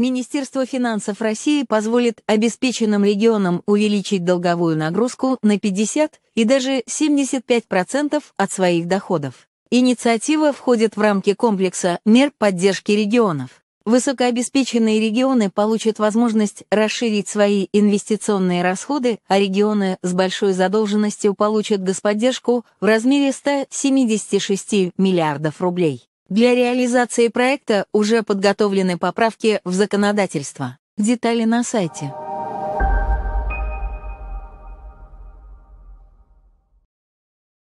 Министерство финансов России позволит обеспеченным регионам увеличить долговую нагрузку на 50 и даже 75% от своих доходов. Инициатива входит в рамки комплекса мер поддержки регионов. Высокообеспеченные регионы получат возможность расширить свои инвестиционные расходы, а регионы с большой задолженностью получат господдержку в размере 176 миллиардов рублей. Для реализации проекта уже подготовлены поправки в законодательство. Детали на сайте.